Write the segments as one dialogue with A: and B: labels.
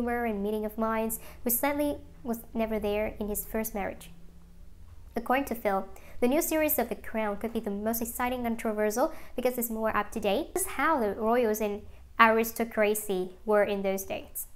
A: humor and meeting of minds, which sadly was never there in his first marriage. According to Phil, the new series of The Crown could be the most exciting controversial because it's more up to date. This is how the royals and aristocracy were in those days.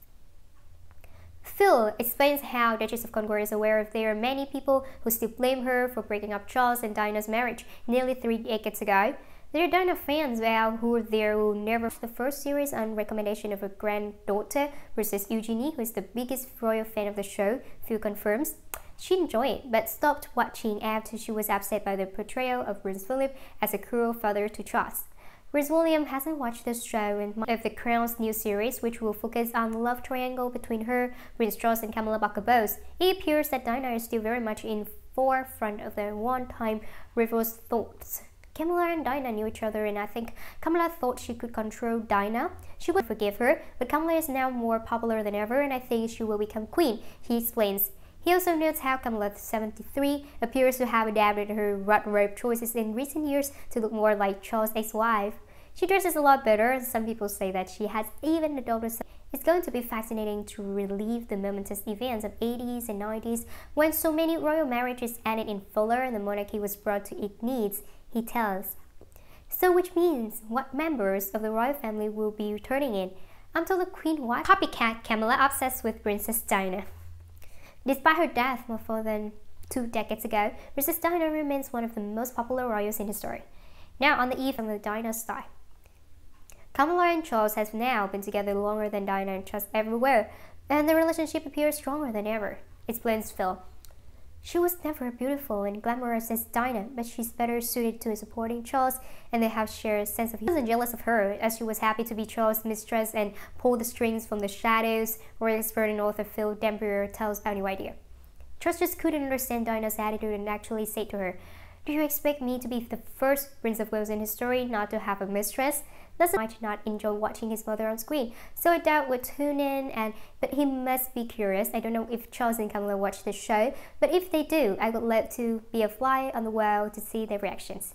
A: Phil explains how Duchess of Concord is aware of there are many people who still blame her for breaking up Charles and Diana's marriage nearly three decades ago, there are ton fans out who are there who never the first series on recommendation of her granddaughter versus Eugenie, who is the biggest royal fan of the show, Phil confirms. She enjoyed it, but stopped watching after she was upset by the portrayal of Prince Philip as a cruel father to Charles. Prince William hasn't watched the show and of the Crown's new series, which will focus on the love triangle between her, Prince Charles, and Camilla Parker Bowles. It appears that Diana is still very much in forefront of the one-time rival's thoughts. Kamala and Dinah knew each other and I think Kamala thought she could control Dinah. She would forgive her, but Kamala is now more popular than ever and I think she will become queen, he explains. He also notes how Kamala 73 appears to have adapted her rut rope choices in recent years to look more like Charles' ex-wife. She dresses a lot better. Some people say that she has even daughter. it's going to be fascinating to relive the momentous events of 80s and 90s when so many royal marriages ended in failure and the monarchy was brought to its knees, he tells. So which means what members of the royal family will be returning in until the queen wife copycat Camilla obsessed with Princess Diana. Despite her death more than two decades ago, Princess Diana remains one of the most popular royals in history. Now on the eve of the Diana's die. Kamala and Charles have now been together longer than Diana and Charles ever were, and their relationship appears stronger than ever, explains Phil. She was never beautiful and glamorous as Dinah, but she's better suited to supporting Charles, and they have shared a sense of humor. He wasn't jealous of her, as she was happy to be Charles' mistress and pull the strings from the shadows, where expert and author Phil Dampier tells A New Idea. Charles just couldn't understand Dinah's attitude and actually said to her, do you expect me to be the first Prince of Wales in history not to have a mistress? Thus, I might not enjoy watching his mother on screen. So I doubt would tune in, and but he must be curious. I don't know if Charles and Camilla watch the show, but if they do, I would love to be a fly on the wall to see their reactions.